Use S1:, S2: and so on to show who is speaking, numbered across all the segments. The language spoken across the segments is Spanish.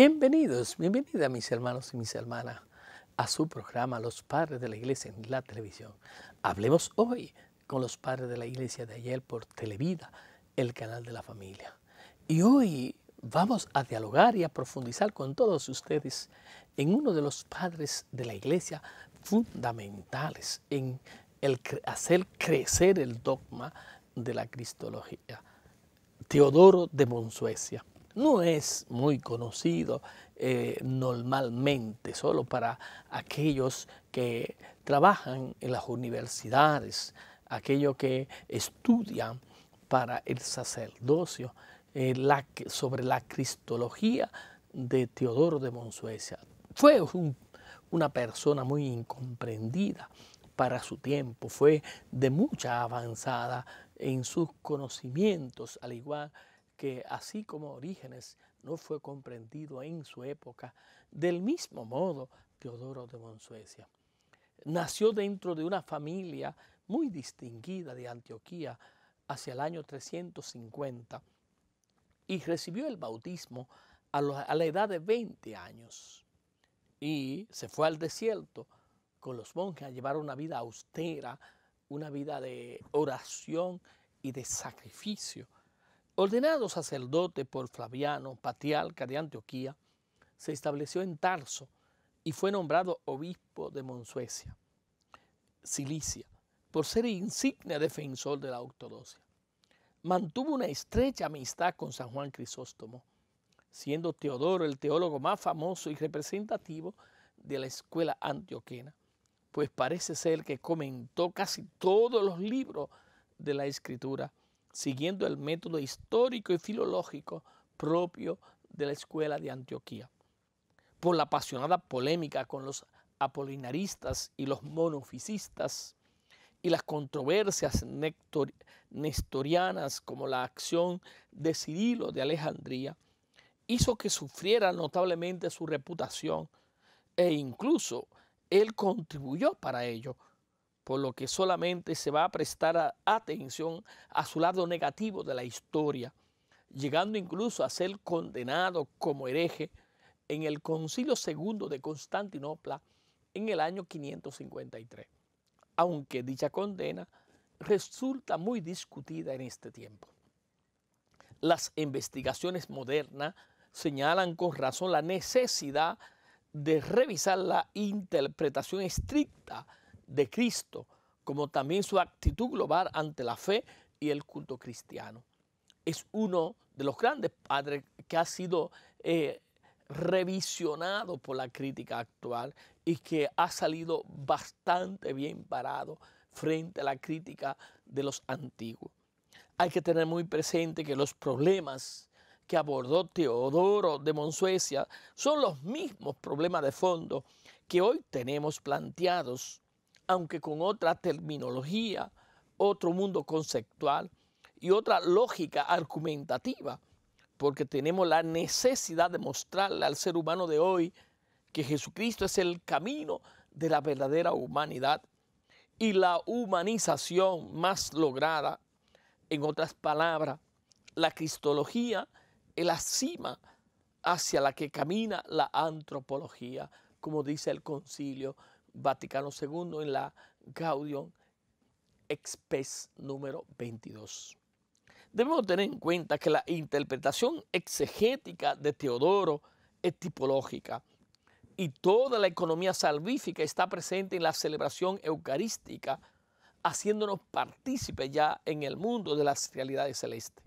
S1: Bienvenidos, bienvenida mis hermanos y mis hermanas a su programa Los Padres de la Iglesia en la televisión. Hablemos hoy con los padres de la Iglesia de ayer por Televida, el canal de la familia. Y hoy vamos a dialogar y a profundizar con todos ustedes en uno de los padres de la Iglesia fundamentales en hacer crecer el dogma de la cristología, Teodoro de Monsuecia no es muy conocido eh, normalmente, solo para aquellos que trabajan en las universidades, aquellos que estudian para el sacerdocio, eh, sobre la cristología de Teodoro de Monsuecia. Fue una persona muy incomprendida para su tiempo, fue de mucha avanzada en sus conocimientos, al igual que que así como Orígenes no fue comprendido en su época, del mismo modo Teodoro de Monsuecia. Nació dentro de una familia muy distinguida de Antioquía hacia el año 350 y recibió el bautismo a, la edad de 20 años y se fue al desierto con los monjes a llevar una vida austera, una vida de oración y de sacrificio Ordenado sacerdote por Flaviano Patialca de Antioquía, se estableció en Tarso y fue nombrado obispo de Monsuecia, Cilicia, por ser insigne defensor de la ortodoxia. Mantuvo una estrecha amistad con San Juan Crisóstomo, siendo Teodoro el teólogo más famoso y representativo de la escuela antioquena, pues parece ser que comentó casi todos los libros de la escritura siguiendo el método histórico y filológico propio de la escuela de Antioquía. Por la apasionada polémica con los apolinaristas y los monofisistas, y las controversias nestorianas como la acción de Cirilo de Alejandría, hizo que sufriera notablemente su reputación e incluso él contribuyó para ello por lo que solamente se va a prestar atención a su lado negativo de la historia, llegando incluso a ser condenado como hereje en el Concilio II de Constantinopla en el año 553, aunque dicha condena resulta muy discutida en este tiempo. Las investigaciones modernas señalan con razón la necesidad de revisar la interpretación estricta de Cristo, como también su actitud global ante la fe y el culto cristiano. Es uno de los grandes padres que ha sido eh, revisionado por la crítica actual y que ha salido bastante bien parado frente a la crítica de los antiguos. Hay que tener muy presente que los problemas que abordó Teodoro de Monsuecia son los mismos problemas de fondo que hoy tenemos planteados aunque con otra terminología, otro mundo conceptual y otra lógica argumentativa, porque tenemos la necesidad de mostrarle al ser humano de hoy que Jesucristo es el camino de la verdadera humanidad y la humanización más lograda, en otras palabras, la cristología es la cima hacia la que camina la antropología, como dice el concilio Vaticano II en la Gaudium Express número 22. Debemos tener en cuenta que la interpretación exegética de Teodoro es tipológica y toda la economía salvífica está presente en la celebración eucarística, haciéndonos partícipes ya en el mundo de las realidades celestes.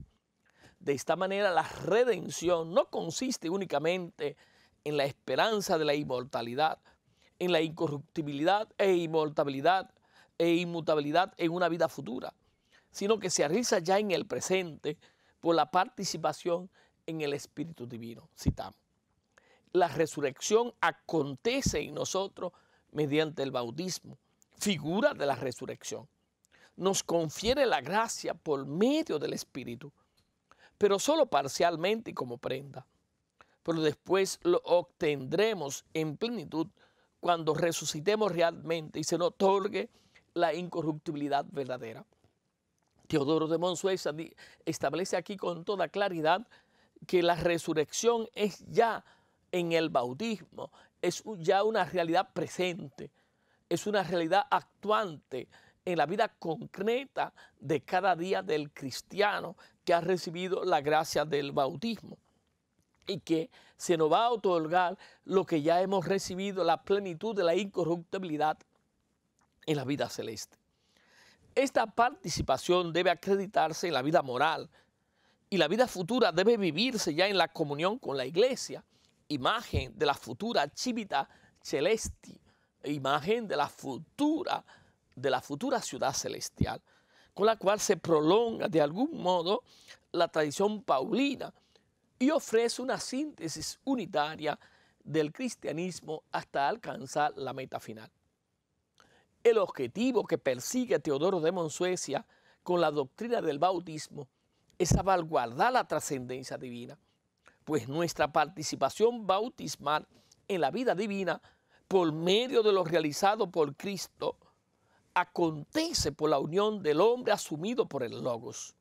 S1: De esta manera, la redención no consiste únicamente en la esperanza de la inmortalidad, en la incorruptibilidad e inmortalidad e inmutabilidad en una vida futura, sino que se arriesga ya en el presente por la participación en el Espíritu Divino. Citamos. La resurrección acontece en nosotros mediante el bautismo, figura de la resurrección. Nos confiere la gracia por medio del Espíritu, pero solo parcialmente y como prenda. Pero después lo obtendremos en plenitud cuando resucitemos realmente y se nos otorgue la incorruptibilidad verdadera. Teodoro de Monsueza establece aquí con toda claridad que la resurrección es ya en el bautismo, es ya una realidad presente, es una realidad actuante en la vida concreta de cada día del cristiano que ha recibido la gracia del bautismo y que se nos va a otorgar lo que ya hemos recibido, la plenitud de la incorruptibilidad en la vida celeste. Esta participación debe acreditarse en la vida moral y la vida futura debe vivirse ya en la comunión con la iglesia, imagen de la futura chivita celesti, imagen de la futura de la futura ciudad celestial, con la cual se prolonga de algún modo la tradición paulina y ofrece una síntesis unitaria del cristianismo hasta alcanzar la meta final. El objetivo que persigue Teodoro de Monsuecia con la doctrina del bautismo es salvaguardar la trascendencia divina, pues nuestra participación bautismal en la vida divina por medio de lo realizado por Cristo acontece por la unión del hombre asumido por el Logos.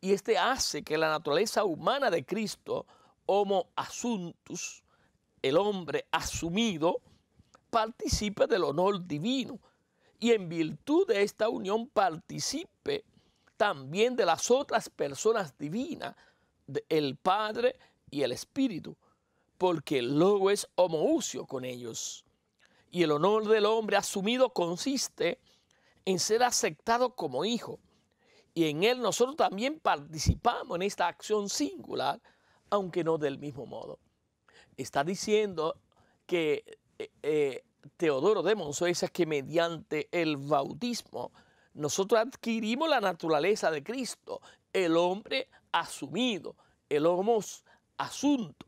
S1: Y este hace que la naturaleza humana de Cristo, homo asuntus, el hombre asumido, participe del honor divino y en virtud de esta unión participe también de las otras personas divinas, el Padre y el Espíritu, porque el lobo es usio con ellos. Y el honor del hombre asumido consiste en ser aceptado como hijo y en Él nosotros también participamos en esta acción singular, aunque no del mismo modo. Está diciendo que eh, eh, Teodoro de dice que mediante el bautismo nosotros adquirimos la naturaleza de Cristo, el hombre asumido, el homo asunto,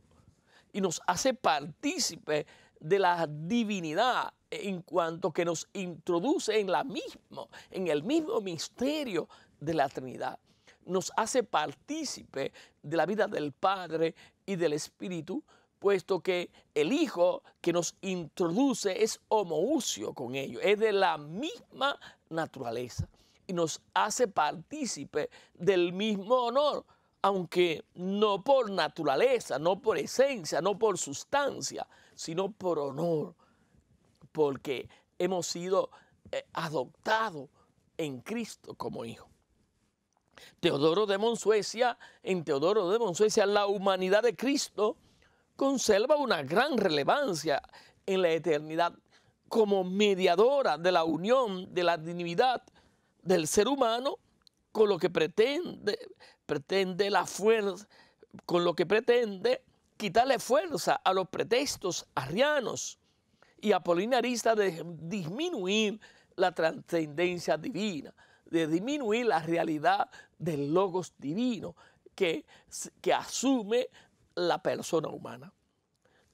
S1: y nos hace partícipe de la divinidad en cuanto que nos introduce en la misma, en el mismo misterio de la Trinidad, nos hace partícipe de la vida del Padre y del Espíritu, puesto que el Hijo que nos introduce es homoucio con ellos, es de la misma naturaleza y nos hace partícipe del mismo honor, aunque no por naturaleza, no por esencia, no por sustancia, sino por honor, porque hemos sido eh, adoptados en Cristo como hijo. Teodoro de Monsuecia, en Teodoro de Monsuecia, la humanidad de Cristo conserva una gran relevancia en la eternidad como mediadora de la unión de la divinidad del ser humano con lo que pretende, pretende la fuerza, con lo que pretende quitarle fuerza a los pretextos arrianos y apolinaristas de disminuir la trascendencia divina, de disminuir la realidad del logos divino que, que asume la persona humana.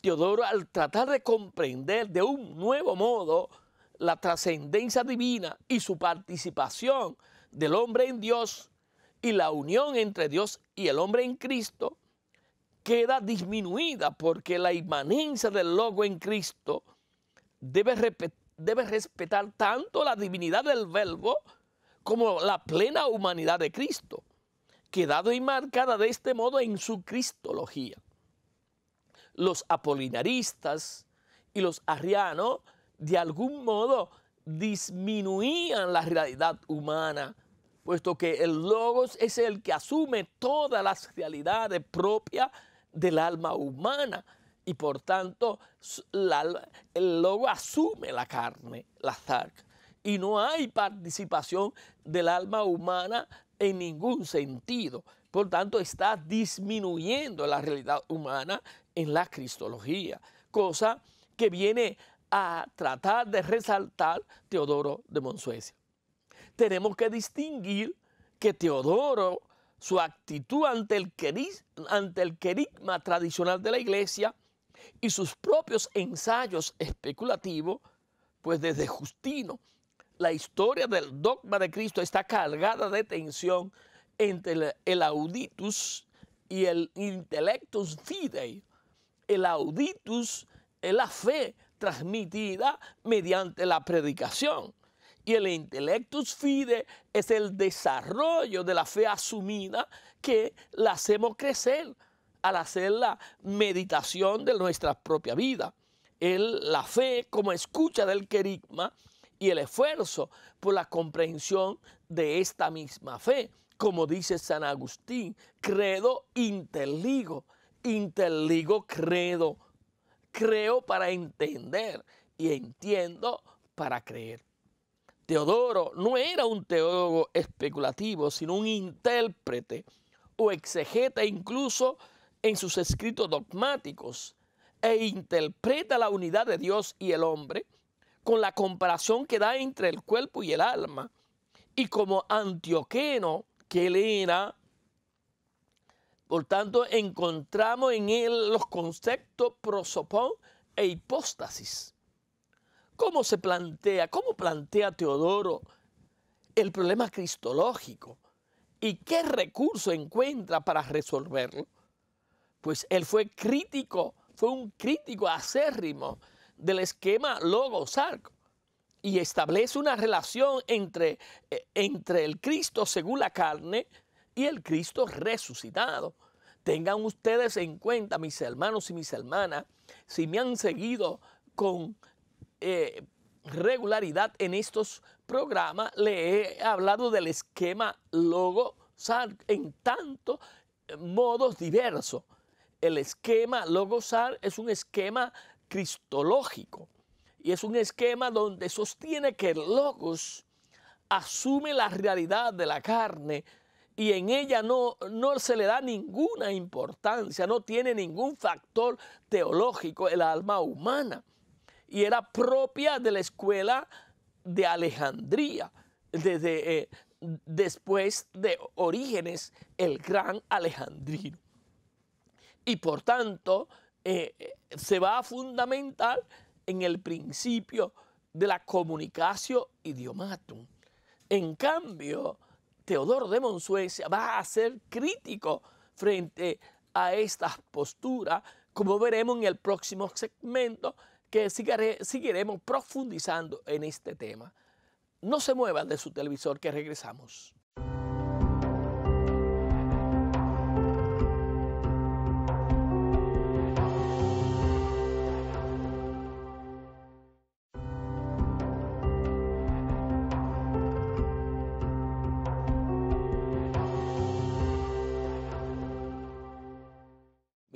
S1: Teodoro, al tratar de comprender de un nuevo modo la trascendencia divina y su participación del hombre en Dios y la unión entre Dios y el hombre en Cristo, queda disminuida porque la inmanencia del Logos en Cristo debe, debe respetar tanto la divinidad del verbo como la plena humanidad de Cristo, quedado y marcada de este modo en su cristología. Los apolinaristas y los arrianos de algún modo disminuían la realidad humana, puesto que el logos es el que asume todas las realidades propias del alma humana y por tanto el Logos asume la carne, la zarca y no hay participación del alma humana en ningún sentido. Por tanto, está disminuyendo la realidad humana en la cristología, cosa que viene a tratar de resaltar Teodoro de Monsuecia. Tenemos que distinguir que Teodoro, su actitud ante el, ante el querigma tradicional de la iglesia y sus propios ensayos especulativos, pues desde Justino la historia del dogma de Cristo está cargada de tensión entre el auditus y el intellectus fidei. El auditus es la fe transmitida mediante la predicación y el intellectus fide es el desarrollo de la fe asumida que la hacemos crecer al hacer la meditación de nuestra propia vida. la fe como escucha del querigma y el esfuerzo por la comprensión de esta misma fe. Como dice San Agustín, credo interligo, interligo credo. Creo para entender y entiendo para creer. Teodoro no era un teólogo especulativo, sino un intérprete o exegeta incluso en sus escritos dogmáticos e interpreta la unidad de Dios y el hombre con la comparación que da entre el cuerpo y el alma. Y como antioqueno que él era, por tanto, encontramos en él los conceptos prosopón e hipóstasis. ¿Cómo se plantea, cómo plantea Teodoro el problema cristológico? ¿Y qué recurso encuentra para resolverlo? Pues él fue crítico, fue un crítico acérrimo del esquema Logosar y establece una relación entre, eh, entre el Cristo según la carne y el Cristo resucitado. Tengan ustedes en cuenta, mis hermanos y mis hermanas, si me han seguido con eh, regularidad en estos programas, le he hablado del esquema logo en tantos eh, modos diversos. El esquema logosar es un esquema cristológico y es un esquema donde sostiene que el logos asume la realidad de la carne y en ella no, no se le da ninguna importancia, no tiene ningún factor teológico el alma humana y era propia de la escuela de Alejandría, desde eh, después de Orígenes, el gran alejandrino. Y por tanto, eh, eh, se va a fundamentar en el principio de la comunicación idiomatum. En cambio, Teodoro de Monsuecia va a ser crítico frente a estas posturas, como veremos en el próximo segmento, que seguiremos profundizando en este tema. No se muevan de su televisor que regresamos.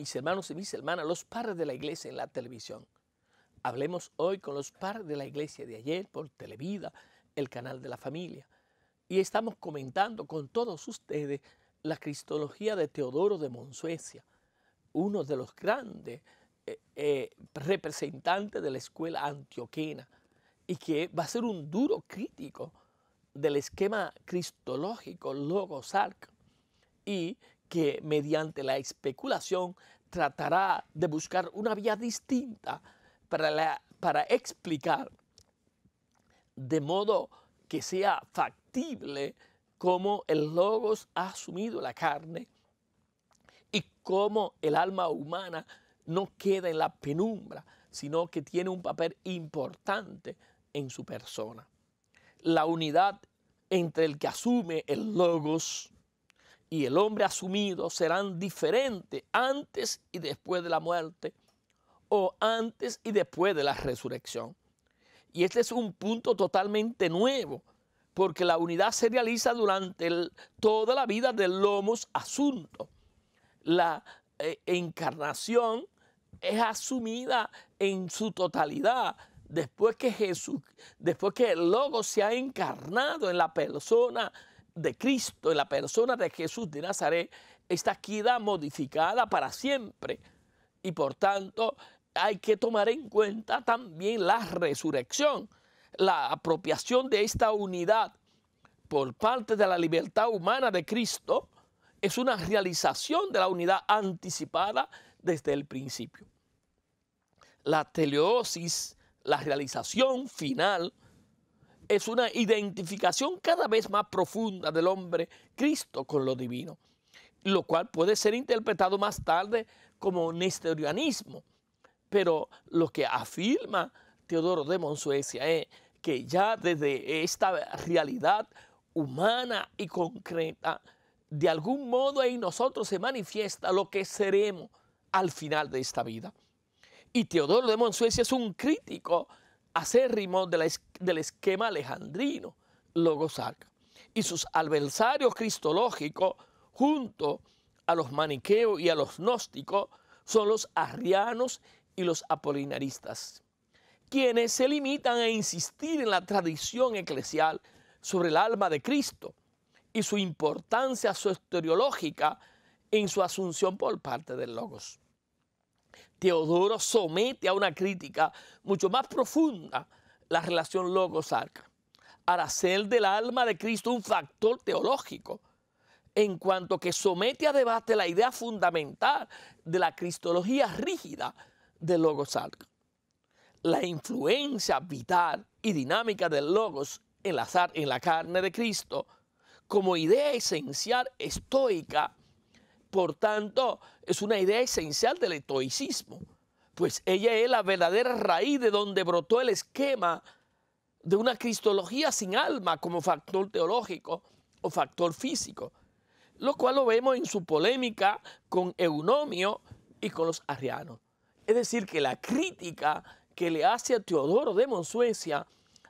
S1: mis hermanos y mis hermanas, los padres de la iglesia en la televisión. Hablemos hoy con los padres de la iglesia de ayer por Televida, el canal de la familia. Y estamos comentando con todos ustedes la cristología de Teodoro de Monsuecia, uno de los grandes eh, eh, representantes de la escuela antioquena y que va a ser un duro crítico del esquema cristológico Logosarca, y que mediante la especulación tratará de buscar una vía distinta para, para explicar de modo que sea factible cómo el logos ha asumido la carne y cómo el alma humana no queda en la penumbra, sino que tiene un papel importante en su persona. La unidad entre el que asume el logos y el hombre asumido serán diferentes antes y después de la muerte o antes y después de la resurrección. Y este es un punto totalmente nuevo, porque la unidad se realiza durante toda la vida del lomos asunto. La eh, encarnación es asumida en su totalidad después que Jesús, después que el Logo se ha encarnado en la persona de Cristo, en la persona de Jesús de Nazaret, esta queda modificada para siempre. Y por tanto, hay que tomar en cuenta también la resurrección, la apropiación de esta unidad por parte de la libertad humana de Cristo, es una realización de la unidad anticipada desde el principio. La teleosis, la realización final, es una identificación cada vez más profunda del hombre Cristo con lo divino, lo cual puede ser interpretado más tarde como nestorianismo. Pero lo que afirma Teodoro de Monsuecia es que ya desde esta realidad humana y concreta, de algún modo en nosotros se manifiesta lo que seremos al final de esta vida. Y Teodoro de Monsuecia es un crítico acérrimo de del esquema alejandrino, Logosaca, y sus adversarios cristológicos, junto a los maniqueos y a los gnósticos, son los arrianos y los apolinaristas, quienes se limitan a insistir en la tradición eclesial sobre el alma de Cristo y su importancia soteriológica en su asunción por parte del Logos. Teodoro somete a una crítica mucho más profunda la relación logos-arca, al hacer del alma de Cristo un factor teológico, en cuanto que somete a debate la idea fundamental de la cristología rígida del logos-arca. La influencia vital y dinámica del logos en en la carne de Cristo como idea esencial estoica por tanto, es una idea esencial del estoicismo, pues ella es la verdadera raíz de donde brotó el esquema de una cristología sin alma como factor teológico o factor físico, lo cual lo vemos en su polémica con Eunomio y con los arrianos. Es decir, que la crítica que le hace a Teodoro de Monsuecia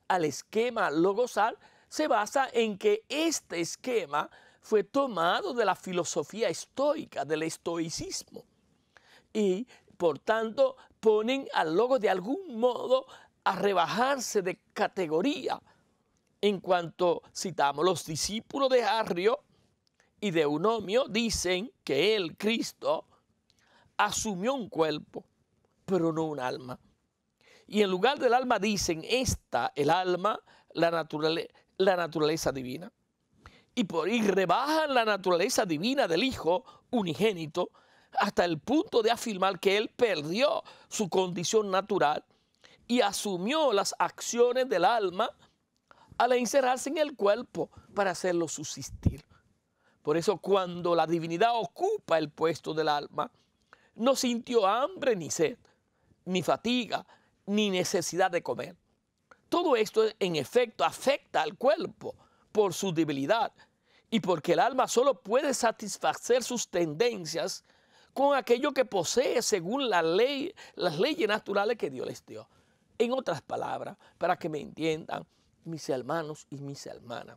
S1: al esquema logosal se basa en que este esquema fue tomado de la filosofía estoica, del estoicismo. Y por tanto ponen al logo de algún modo a rebajarse de categoría en cuanto citamos los discípulos de Arrio y de Eunomio dicen que el Cristo, asumió un cuerpo, pero no un alma. Y en lugar del alma dicen, esta, el alma, la naturaleza divina y, por, y rebajan la naturaleza divina del Hijo unigénito hasta el punto de afirmar que Él perdió su condición natural y asumió las acciones del alma al encerrarse en el cuerpo para hacerlo subsistir. Por eso cuando la divinidad ocupa el puesto del alma, no sintió hambre ni sed, ni fatiga, ni necesidad de comer. Todo esto en efecto afecta al cuerpo por su debilidad y porque el alma solo puede satisfacer sus tendencias con aquello que posee según las leyes naturales que Dios les dio. En otras palabras, para que me entiendan, mis hermanos y mis hermanas,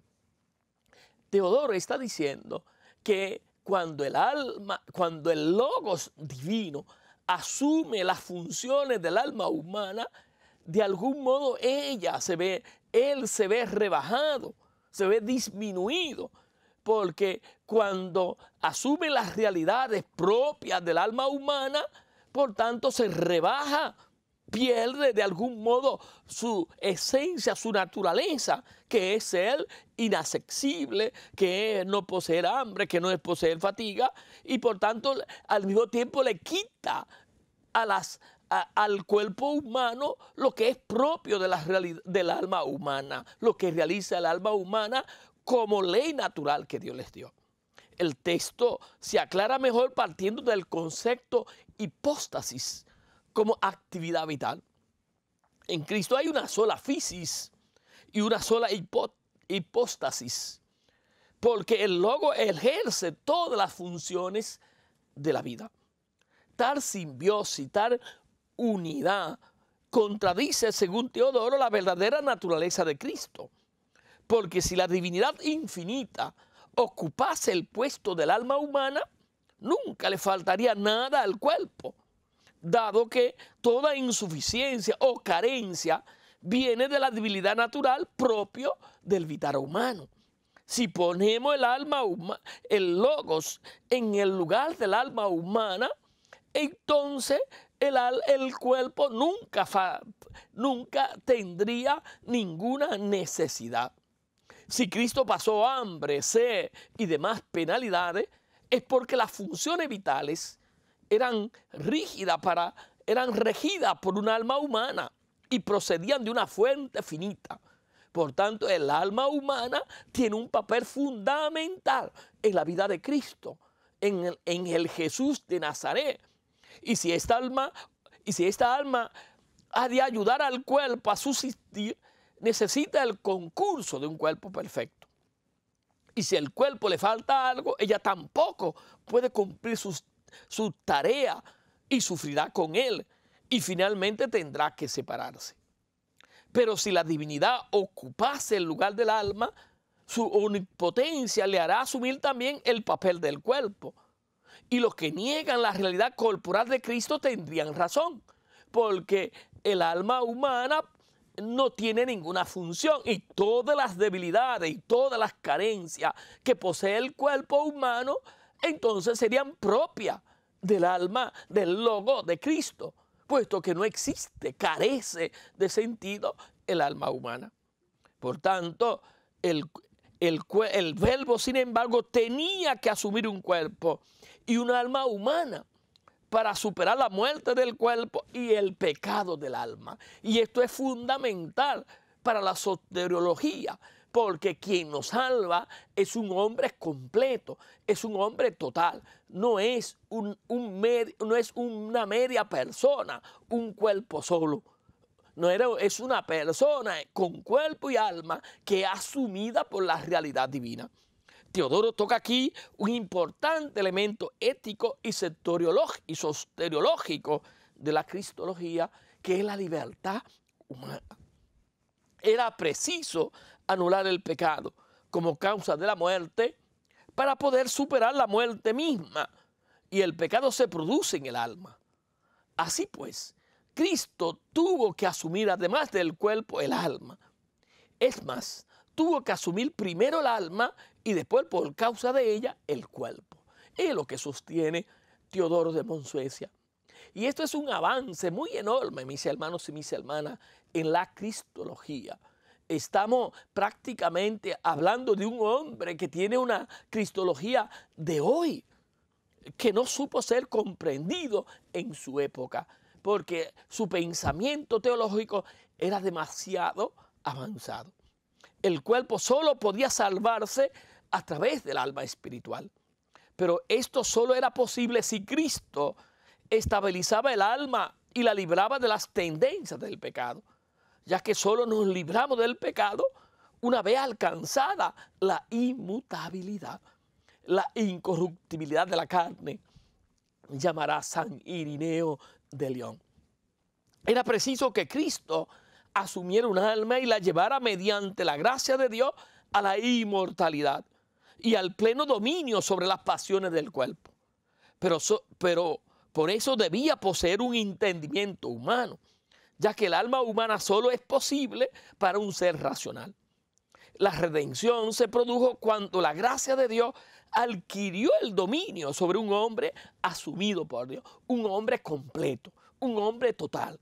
S1: Teodoro está diciendo que cuando el alma, cuando el logos divino asume las funciones del alma humana, de algún modo ella se ve, él se ve rebajado, se ve disminuido, porque cuando asume las realidades propias del alma humana, por tanto se rebaja, pierde de algún modo su esencia, su naturaleza, que es ser inaccesible, que es no poseer hambre, que no es poseer fatiga, y por tanto al mismo tiempo le quita al cuerpo humano lo que es propio de la del alma humana, lo que realiza el alma humana como ley natural que Dios les dio. El texto se aclara mejor partiendo del concepto hipóstasis como actividad vital. En Cristo hay una sola fisis y una sola hipóstasis, porque el logo ejerce todas las funciones de la vida. Tal simbiosis, tal unidad contradice, según Teodoro, la verdadera naturaleza de Cristo porque si la divinidad infinita ocupase el puesto del alma humana, nunca le faltaría nada al cuerpo, dado que toda insuficiencia o carencia viene de la debilidad natural propio del vital humano. Si ponemos el alma el logos en el lugar del alma humana, entonces el, cuerpo nunca, nunca tendría ninguna necesidad. Si Cristo pasó hambre, sed y demás penalidades, es porque las funciones vitales eran rígidas para, eran regidas por un alma humana y procedían de una fuente finita. Por tanto, el alma humana tiene un papel fundamental en la vida de Cristo, en el, Jesús de Nazaret. Y si esta alma, y si esta alma ha de ayudar al cuerpo a subsistir, necesita el concurso de un cuerpo perfecto. Y si al cuerpo le falta algo, ella tampoco puede cumplir su tarea y sufrirá con él y finalmente tendrá que separarse. Pero si la divinidad ocupase el lugar del alma, su omnipotencia le hará asumir también el papel del cuerpo. Y los que niegan la realidad corporal de Cristo tendrían razón, porque el alma humana no tiene ninguna función y todas las debilidades y todas las carencias que posee el cuerpo humano, entonces serían propias del alma, del logo de Cristo, puesto que no existe, carece de sentido el alma humana. Por tanto, el, el, el verbo, sin embargo, tenía que asumir un cuerpo y un alma humana para superar la muerte del cuerpo y el pecado del alma. Y esto es fundamental para la soteriología, porque quien nos salva es un hombre completo, es un hombre total, no es, un, no es una media persona, un cuerpo solo. No era, es una persona con cuerpo y alma que es asumida por la realidad divina. Teodoro toca aquí un importante elemento ético y, y soteriológico de la cristología, que es la libertad humana. Era preciso anular el pecado como causa de la muerte para poder superar la muerte misma. Y el pecado se produce en el alma. Así pues, Cristo tuvo que asumir además del cuerpo el alma. Es más, tuvo que asumir primero el alma y después, por causa de ella, el cuerpo. Es lo que sostiene Teodoro de Monsuecia. Y esto es un avance muy enorme, mis hermanos y mis hermanas, en la cristología. Estamos prácticamente hablando de un hombre que tiene una cristología de hoy, que no supo ser comprendido en su época, porque su pensamiento teológico era demasiado avanzado. El cuerpo solo podía salvarse a través del alma espiritual. Pero esto solo era posible si Cristo estabilizaba el alma y la libraba de las tendencias del pecado, ya que solo nos libramos del pecado una vez alcanzada la inmutabilidad, la incorruptibilidad de la carne, llamará San Irineo de León. Era preciso que Cristo asumiera un alma y la llevara mediante la gracia de Dios a la inmortalidad y al pleno dominio sobre las pasiones del cuerpo. Pero, pero por eso debía poseer un entendimiento humano, ya que el alma humana solo es posible para un ser racional. La redención se produjo cuando la gracia de Dios adquirió el dominio sobre un hombre asumido por Dios, un hombre completo, un hombre total,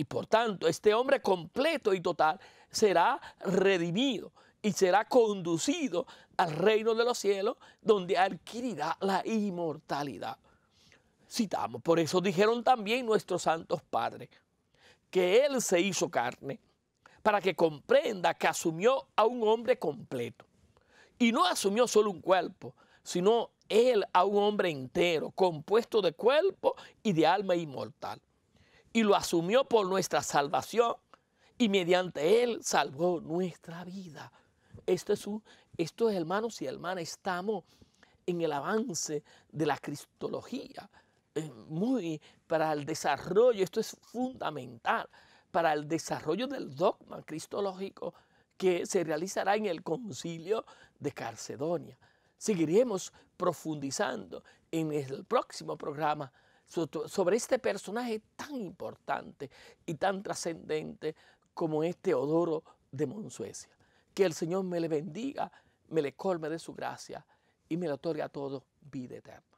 S1: y por tanto, este hombre completo y total será redimido y será conducido al reino de los cielos, donde adquirirá la inmortalidad. Citamos, por eso dijeron también nuestros santos padres, que Él se hizo carne, para que comprenda que asumió a un hombre completo. Y no asumió solo un cuerpo, sino Él a un hombre entero, compuesto de cuerpo y de alma inmortal y lo asumió por nuestra salvación y mediante él salvó nuestra vida. Esto es, esto es hermanos y hermanas, estamos en el avance de la cristología, muy para el desarrollo, esto es fundamental para el desarrollo del dogma cristológico que se realizará en el concilio de Carcedonia. Seguiremos profundizando en el próximo programa sobre este personaje tan importante y tan trascendente como este Odoro de Monsuecia. Que el Señor me le bendiga, me le colme de su gracia y me le otorgue a todo vida eterna.